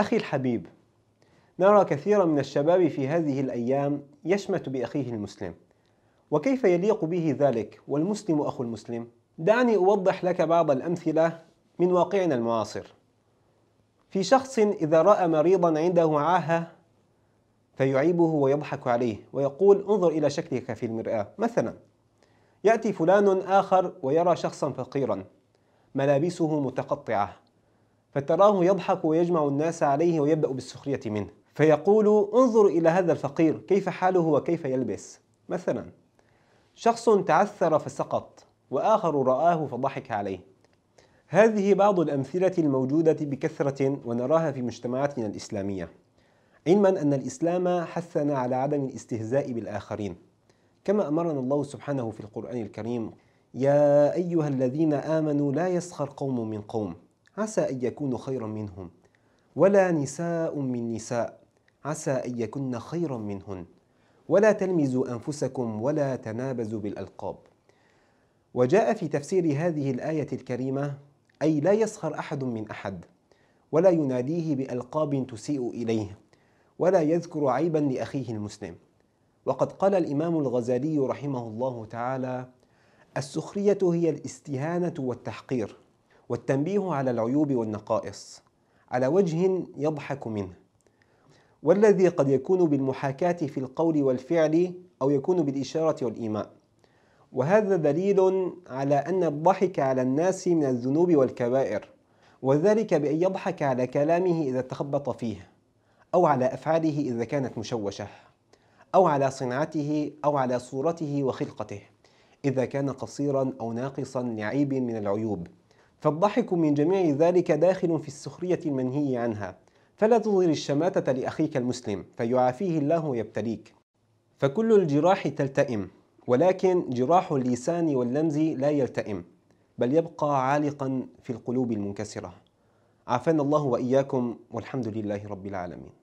أخي الحبيب نرى كثيرا من الشباب في هذه الأيام يشمت بأخيه المسلم وكيف يليق به ذلك والمسلم أخو المسلم؟ دعني أوضح لك بعض الأمثلة من واقعنا المعاصر في شخص إذا رأى مريضا عنده عاهة فيعيبه ويضحك عليه ويقول انظر إلى شكلك في المرآة مثلا يأتي فلان آخر ويرى شخصا فقيرا ملابسه متقطعة فتراه يضحك ويجمع الناس عليه ويبدأ بالسخرية منه فيقول انظر إلى هذا الفقير كيف حاله وكيف يلبس مثلا شخص تعثر فسقط وآخر رآه فضحك عليه هذه بعض الأمثلة الموجودة بكثرة ونراها في مجتمعاتنا الإسلامية علما أن الإسلام حثنا على عدم الاستهزاء بالآخرين كما أمرنا الله سبحانه في القرآن الكريم يا أيها الذين آمنوا لا يسخر قوم من قوم عسى أن يكون خيرا منهم ولا نساء من نساء عسى أن يكن خيرا منهن ولا تلمزوا أنفسكم ولا تنابزوا بالألقاب وجاء في تفسير هذه الآية الكريمة أي لا يسخر أحد من أحد ولا يناديه بألقاب تسيء إليه ولا يذكر عيبا لأخيه المسلم وقد قال الإمام الغزالي رحمه الله تعالى السخرية هي الاستهانة والتحقير والتنبيه على العيوب والنقائص على وجه يضحك منه والذي قد يكون بالمحاكاة في القول والفعل أو يكون بالإشارة والإيماء وهذا دليل على أن الضحك على الناس من الذنوب والكبائر وذلك بأن يضحك على كلامه إذا تخبط فيه أو على أفعاله إذا كانت مشوشة أو على صنعته أو على صورته وخلقته إذا كان قصيرا أو ناقصا لعيب من العيوب فالضحك من جميع ذلك داخل في السخرية المنهي عنها فلا تظهر الشماتة لأخيك المسلم فيعافيه الله ويبتليك فكل الجراح تلتئم ولكن جراح اللسان واللمز لا يلتئم بل يبقى عالقا في القلوب المنكسرة عافانا الله وإياكم والحمد لله رب العالمين